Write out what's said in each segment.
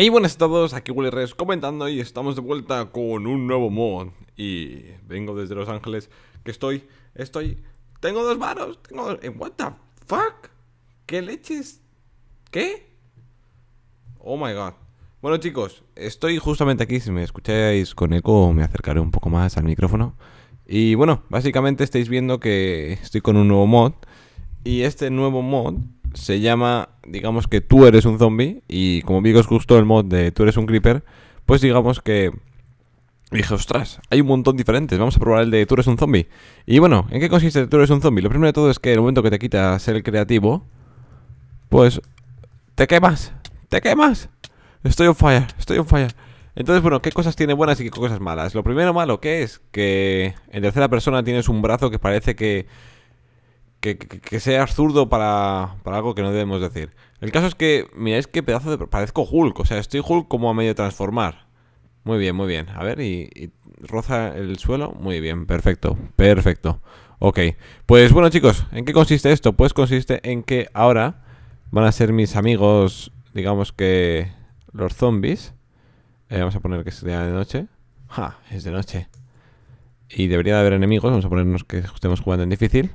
Hey buenas a todos, aquí Willy comentando y estamos de vuelta con un nuevo mod Y vengo desde Los Ángeles, que estoy, estoy, tengo dos varos, tengo dos, eh, what the fuck ¿Qué leches? ¿Qué? Oh my god Bueno chicos, estoy justamente aquí, si me escucháis con eco me acercaré un poco más al micrófono Y bueno, básicamente estáis viendo que estoy con un nuevo mod Y este nuevo mod se llama, digamos que tú eres un zombie y como vi que os gustó el mod de tú eres un creeper, pues digamos que dije, ostras, hay un montón diferentes, vamos a probar el de tú eres un zombie. Y bueno, ¿en qué consiste tú eres un zombie? Lo primero de todo es que el momento que te quitas el creativo, pues te quemas, te quemas. Estoy on fire, estoy on fire. Entonces, bueno, ¿qué cosas tiene buenas y qué cosas malas? Lo primero malo que es que en tercera persona tienes un brazo que parece que que, sea absurdo para, para, algo que no debemos decir. El caso es que, es que pedazo de... Parezco Hulk, o sea, estoy Hulk como a medio transformar. Muy bien, muy bien. A ver, y, roza el suelo. Muy bien, perfecto, perfecto. Ok, pues bueno chicos, ¿en qué consiste esto? Pues consiste en que ahora van a ser mis amigos, digamos que los zombies. Eh, vamos a poner que sea de noche. ¡Ja! Es de noche. Y debería de haber enemigos, vamos a ponernos que estemos jugando en difícil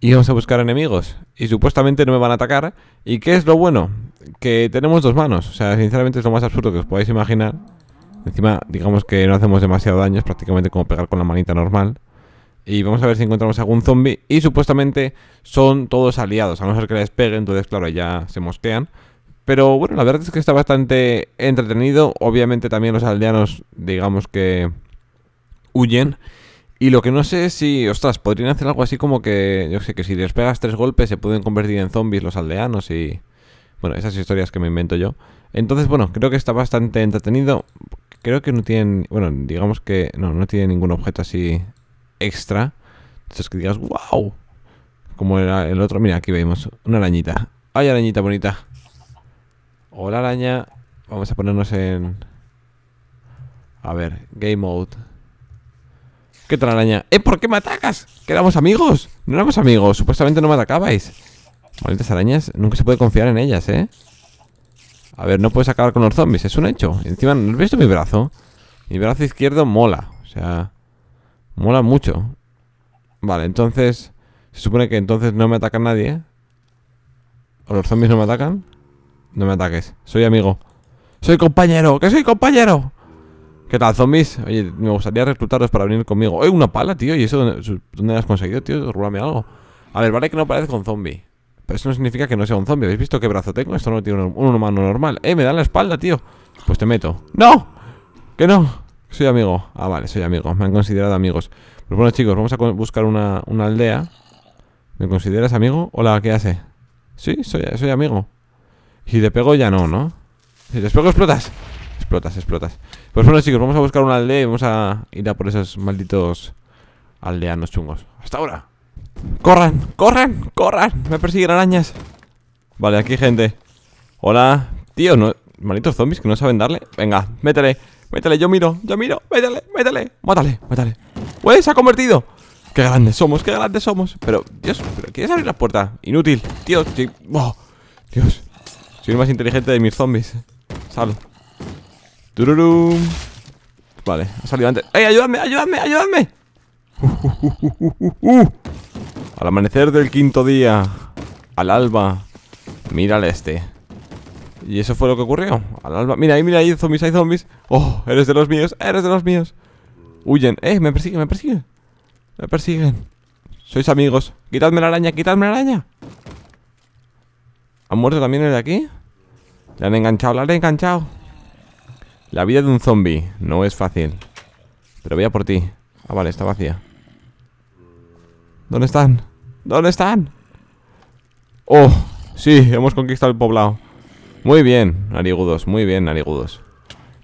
y vamos a buscar enemigos. Y supuestamente no me van a atacar. ¿Y qué es lo bueno? Que tenemos dos manos. O sea, sinceramente es lo más absurdo que os podáis imaginar. Encima, digamos que no hacemos demasiado daño. Es prácticamente como pegar con la manita normal. Y vamos a ver si encontramos algún zombie. Y supuestamente son todos aliados. A no ser que les peguen. Entonces, claro, ya se mosquean. Pero bueno, la verdad es que está bastante entretenido. Obviamente también los aldeanos, digamos que huyen. Y lo que no sé es si, ostras, podrían hacer algo así como que, yo sé, que si les pegas tres golpes se pueden convertir en zombies los aldeanos y... Bueno, esas historias que me invento yo. Entonces, bueno, creo que está bastante entretenido. Creo que no tienen, bueno, digamos que no, no tiene ningún objeto así extra. Entonces que digas, wow. Como era el otro, mira, aquí vemos una arañita. Ay, arañita bonita. Hola araña. Vamos a ponernos en... A ver, game mode. ¿Qué tal araña? ¿Eh? ¿Por qué me atacas? ¿Que éramos amigos? No éramos amigos, supuestamente no me atacabais Malditas arañas, nunca se puede confiar en ellas, ¿eh? A ver, no puedes acabar con los zombies, es un hecho Encima, ¿no has visto mi brazo? Mi brazo izquierdo mola, o sea... Mola mucho Vale, entonces... Se supone que entonces no me ataca nadie ¿O los zombies no me atacan? No me ataques, soy amigo ¡Soy compañero! ¡Que soy compañero! ¿Qué tal, zombies? Oye, me gustaría reclutaros para venir conmigo. Oye, una pala, tío. ¿Y eso dónde, has conseguido, tío? Rúlame algo. A ver, vale que no parece con zombie. Pero eso no significa que no sea un zombie. ¿Habéis visto qué brazo tengo? Esto no tiene un, humano normal. ¡Eh, me dan la espalda, tío! Pues te meto. ¡No! ¿Que no? Soy amigo. Ah, vale, soy amigo. Me han considerado amigos. Pero pues bueno, chicos, vamos a buscar una, aldea. ¿Me consideras amigo? Hola, ¿qué hace? Sí, soy, soy amigo. Si te pego ya no, ¿no? Si te pego explotas explotas, explotas. Pues bueno, chicos, vamos a buscar una aldea y vamos a ir a por esos malditos aldeanos chungos. ¡Hasta ahora! ¡Corran! ¡Corran! ¡Corran! ¡Me persiguen arañas! Vale, aquí gente. Hola. Tío, no... Malditos zombies que no saben darle. Venga, métele. Métele, yo miro, yo miro. Métele, métele. Mátale, mátale. ¡Uy, se ha convertido! ¡Qué grandes somos, qué grandes somos! Pero, Dios, ¿pero ¿quieres abrir la puerta? Inútil. Tío, tío. Dios. Soy el más inteligente de mis zombies. Sal. Vale, ha salido antes. ¡Ey, ayúdame, ayúdame, ayúdame! al amanecer del quinto día, al alba, mira al este. Y eso fue lo que ocurrió. Al alba. Mira, ahí, mira, ahí, zombies, hay zombies. Oh, eres de los míos, eres de los míos. Huyen. ¡Eh, me persiguen, me persiguen! Me persiguen. Sois amigos. Quitadme la araña, quitadme la araña. ¿Han muerto también el de aquí? Le han enganchado, la han enganchado. La vida de un zombie no es fácil. Pero voy a por ti. Ah, vale, está vacía. ¿Dónde están? ¿Dónde están? ¡Oh! Sí, hemos conquistado el poblado. Muy bien, narigudos, muy bien, narigudos.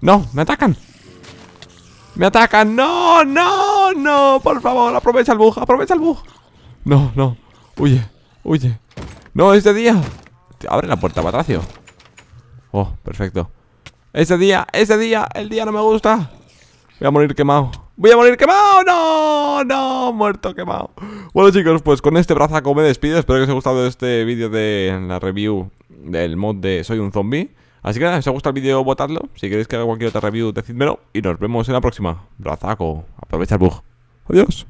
¡No! ¡Me atacan! ¡Me atacan! ¡No! ¡No! ¡No! ¡Por favor! ¡Aprovecha el bug! ¡Aprovecha el bug! No, no. Huye, huye. ¡No! ¡Es de día! Abre la puerta, Patracio. Oh, perfecto. Ese día, ese día, el día no me gusta. Voy a morir quemado. ¡Voy a morir quemado! ¡No! ¡No! Muerto quemado. Bueno, chicos, pues con este brazaco me despido. Espero que os haya gustado este vídeo de la review del mod de Soy un zombie. Así que nada, si os ha gustado el vídeo, votadlo. Si queréis que haga cualquier otra review, decídmelo. Y nos vemos en la próxima. Brazaco. Aprovecha el bug. Adiós.